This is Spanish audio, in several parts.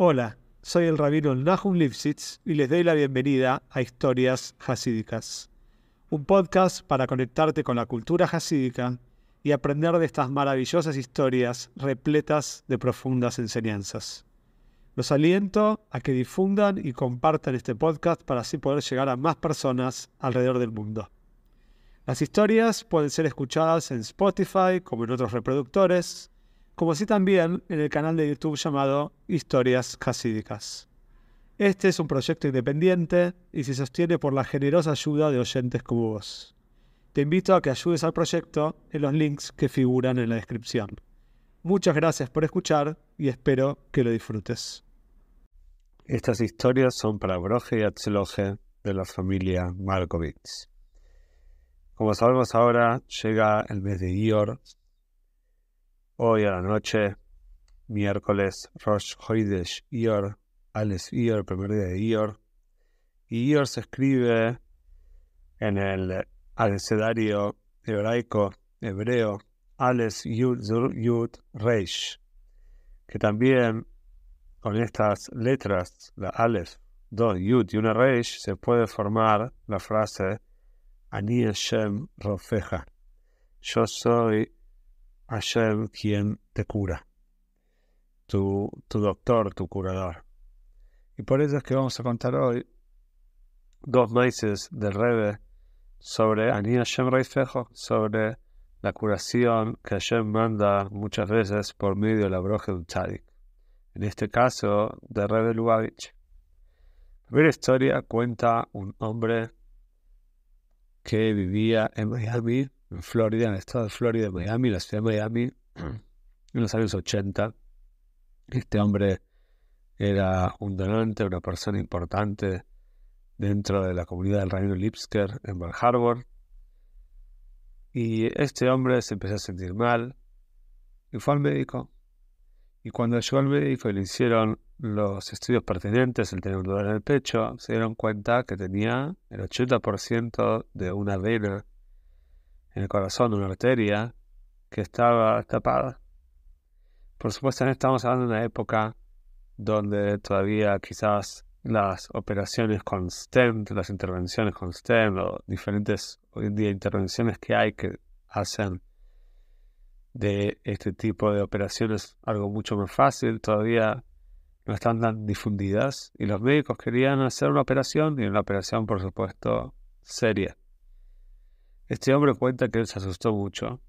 Hola, soy el rabino Nahum Lipsitz y les doy la bienvenida a Historias Hasídicas, un podcast para conectarte con la cultura hasídica y aprender de estas maravillosas historias repletas de profundas enseñanzas. Los aliento a que difundan y compartan este podcast para así poder llegar a más personas alrededor del mundo. Las historias pueden ser escuchadas en Spotify como en otros reproductores, como así también en el canal de YouTube llamado Historias Hasídicas. Este es un proyecto independiente y se sostiene por la generosa ayuda de oyentes como vos. Te invito a que ayudes al proyecto en los links que figuran en la descripción. Muchas gracias por escuchar y espero que lo disfrutes. Estas historias son para Broje y Atseloje de la familia Markovitz. Como sabemos ahora, llega el mes de Gior, Hoy a la noche, miércoles, Rosh Hoidesh Ior, Ales Ior, primer día de Ior. Y Ior se escribe en el abecedario hebraico hebreo Ales Yud Yud Reish, que también con estas letras, la Ales, dos Yud y una Reish, se puede formar la frase Ani Shem Rofeja. Yo soy Hashem quien te cura, tu, tu doctor, tu curador. Y por eso es que vamos a contar hoy dos meses de Rebe sobre Ani Hashem Reifejo, sobre la curación que Hashem manda muchas veces por medio de la broja de Tzadik. En este caso, de Rebe Lubavitch. La primera historia cuenta un hombre que vivía en Miami en Florida, en el estado de Florida, Miami, la ciudad de Miami, en los años 80. Este hombre era un donante, una persona importante dentro de la comunidad del Reino Lipsker en Bar Harbor. Y este hombre se empezó a sentir mal y fue al médico. Y cuando llegó al médico y le hicieron los estudios pertinentes, el tener un dolor en el pecho, se dieron cuenta que tenía el 80% de una vena en el corazón, una arteria que estaba tapada. Por supuesto, estamos hablando de una época donde todavía quizás las operaciones con STEM, las intervenciones con STEM, o diferentes hoy en día intervenciones que hay que hacen de este tipo de operaciones algo mucho más fácil, todavía no están tan difundidas y los médicos querían hacer una operación y una operación por supuesto seria. Este hombre cuenta que él se asustó mucho.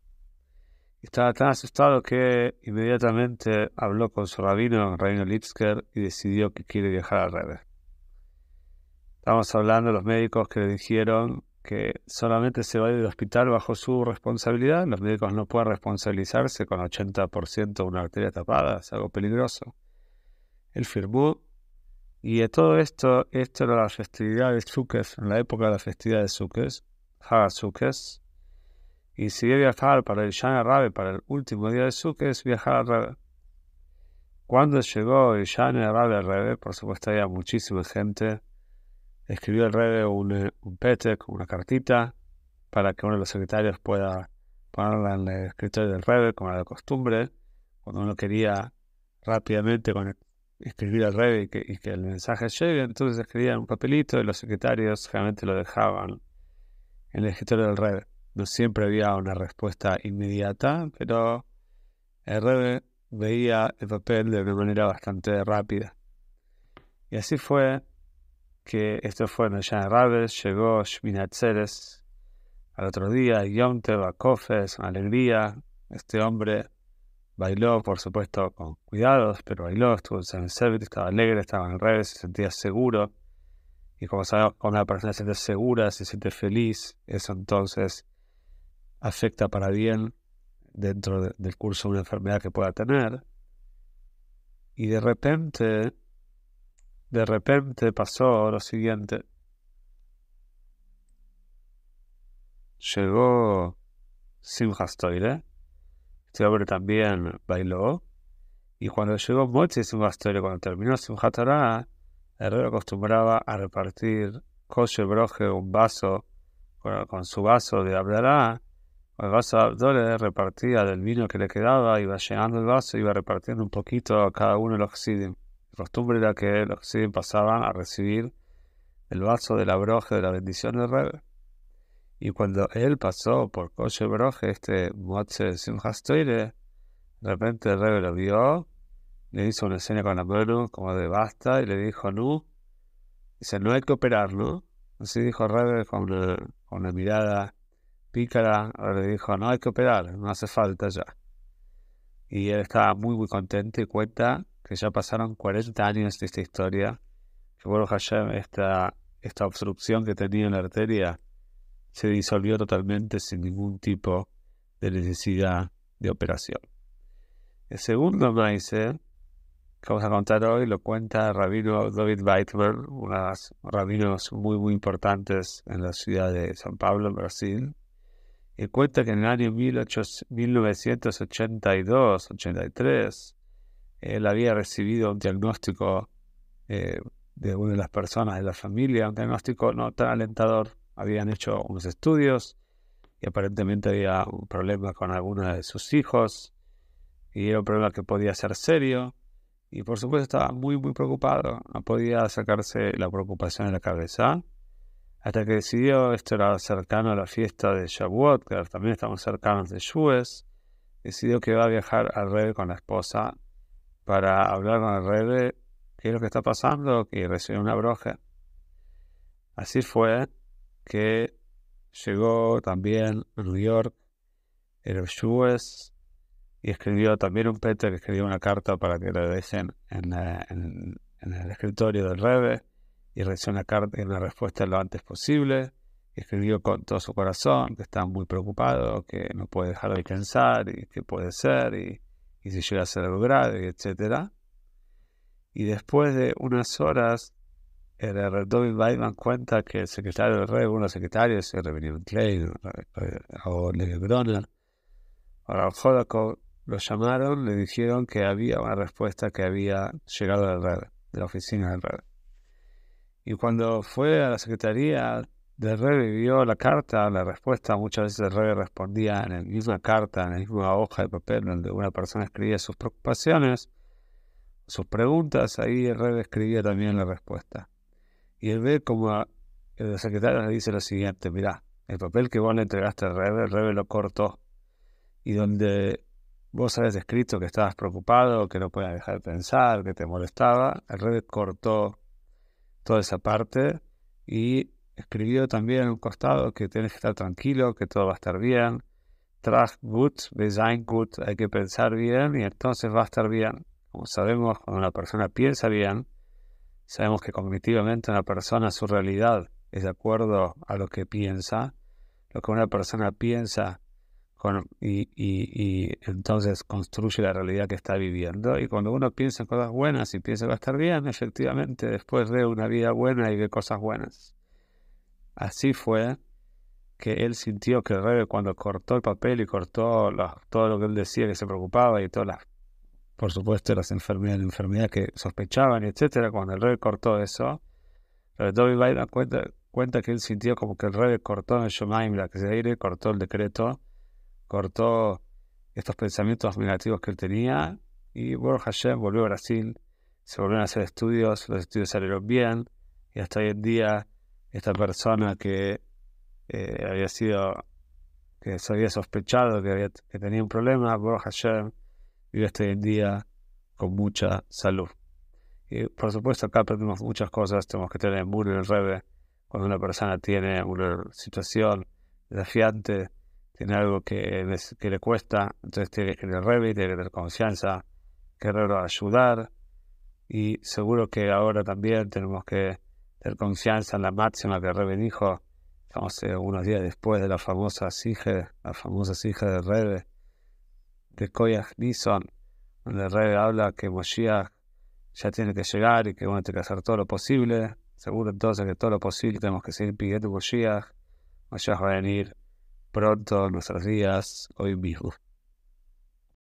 Estaba tan asustado que inmediatamente habló con su rabino, rabino Lipsker, y decidió que quiere viajar al revés. Estamos hablando de los médicos que le dijeron que solamente se va a ir del hospital bajo su responsabilidad. Los médicos no pueden responsabilizarse con 80% de una arteria tapada, es algo peligroso. Él firmó. Y de todo esto, esto era la festividad de Sukkot, en la época de la festividad de Sukkot. Sukes, Y si yo viajar para el Shana Rabe, para el último día de Sukes, viajar al Rebe. Cuando llegó el Shana Rabe al Rabe, por supuesto había muchísima gente, escribió el Rabe un, un petec, una cartita, para que uno de los secretarios pueda ponerla en el escritorio del Rebe, como era de costumbre, cuando uno quería rápidamente escribir al Rebe y que, que, el mensaje llegue, entonces escribían un papelito y los secretarios generalmente lo dejaban en el gestor del red. No siempre había una respuesta inmediata, pero el red veía el papel de una manera bastante rápida. Y así fue que esto fue en Noyan Raves, llegó Shminatzeres, al otro día Yom a alegría. Este hombre bailó, por supuesto, con cuidados, pero bailó, estuvo en servicio, estaba alegre, estaba en redes se sentía seguro. Y como sabe, persona se siente segura, se siente feliz, eso entonces afecta para bien dentro del curso de una enfermedad que pueda tener. Y de repente, de repente pasó lo siguiente. Llegó Simchas Este hombre también bailó. Y cuando llegó Mochi Simchas cuando terminó Simhastoire, rey acostumbraba a repartir coche broje un vaso con, su vaso de hablará, el vaso de Abdalá repartía del vino que le quedaba, iba llenando el vaso, iba repartiendo un poquito a cada uno de los xidim. La costumbre era que los xidim pasaban a recibir el vaso de la broje de la bendición del rey. Y cuando él pasó por coche broje, este moche sin de repente el rey lo vio le hizo una escena con la mano como de basta y le dijo no. Dice, no hay que operarlo. Así dijo Robert con, con, una mirada pícara. le dijo, no hay que operar, no hace falta ya. Y él estaba muy, muy contento y cuenta que ya pasaron 40 años de esta historia. Que bueno, Hashem, esta, esta obstrucción que tenía en la arteria se disolvió totalmente sin ningún tipo de necesidad de operación. El segundo maíz ¿eh? que vamos a contar hoy lo cuenta el Rabino David Weitberg, uno rabinos muy, muy importantes en la ciudad de San Pablo, Brasil. Y cuenta que en el año 1982-83, él había recibido un diagnóstico eh, de una de las personas de la familia, un diagnóstico no tan alentador. Habían hecho unos estudios y aparentemente había un problema con alguno de sus hijos y era un problema que podía ser serio y por supuesto estaba muy, muy preocupado. No podía sacarse la preocupación de la cabeza. Hasta que decidió, esto era cercano a la fiesta de Shavuot, que también estamos cercanos de Shues, decidió que va a viajar al Rebe con la esposa para hablar con el Rebe qué es lo que está pasando que recibió una broja. Así fue que llegó también a New York, el Shues, y escribió también un Peter, escribió una carta para que la dejen en, el escritorio del Rebe y recibió una carta una respuesta lo antes posible. Escribió con todo su corazón que está muy preocupado, que no puede dejar de pensar y que puede ser y, si llega a ser algo grave, etc. Y después de unas horas, el Redovi Weidman cuenta que el secretario del rey, uno de los secretarios, el Clay o Bronner, o Hodakov, lo llamaron, le dijeron que había una respuesta que había llegado de red, de la oficina de red. Y cuando fue a la secretaría del red y vio la carta, la respuesta, muchas veces el red respondía en la misma carta, en la misma hoja de papel donde una persona escribía sus preocupaciones, sus preguntas, ahí el red escribía también la respuesta. Y él ve como el secretario le dice lo siguiente, mirá, el papel que vos le entregaste al Red, el red lo cortó. Y donde Vos habéis escrito que estabas preocupado, que no podías dejar de pensar, que te molestaba. El red cortó toda esa parte y escribió también en un costado que tienes que estar tranquilo, que todo va a estar bien. Tracht good design good hay que pensar bien y entonces va a estar bien. Como sabemos, cuando una persona piensa bien, sabemos que cognitivamente una persona, su realidad es de acuerdo a lo que piensa. Lo que una persona piensa y, y, entonces construye la realidad que está viviendo. Y cuando uno piensa en cosas buenas y piensa que va a estar bien, efectivamente después ve una vida buena y ve cosas buenas. Así fue que él sintió que el rebe cuando cortó el papel y cortó todo lo que él decía que se preocupaba y todas las, por supuesto, las enfermedades, que sospechaban, etcétera, cuando el rebe cortó eso, Dobby Biden cuenta, cuenta que él sintió como que el rebe cortó el Shomaim, la que se aire, cortó el decreto cortó estos pensamientos negativos que él tenía y Borja Hashem volvió a Brasil, se volvieron a hacer estudios, los estudios salieron bien y hasta hoy en día esta persona que eh, había sido, que se había sospechado que, tenía un problema, Borja Hashem vive hasta hoy en día con mucha salud. Y por supuesto acá aprendemos muchas cosas, tenemos que tener muro en el revés cuando una persona tiene una situación desafiante, tiene algo que, que le cuesta, entonces tiene que tener rebe, tiene que tener confianza, querer ayudar. Y seguro que ahora también tenemos que tener confianza en la máxima que Rebe dijo, estamos eh, unos días después de la famosa Sige, la famosa Sige de Rebe, de Koyak Nison, donde Rebe habla que Moshiach ya tiene que llegar y que uno tiene que hacer todo lo posible. Seguro entonces que todo lo posible tenemos que seguir pidiendo Moshiach. Moshiach va a venir pronto nuestros días, hoy mismo.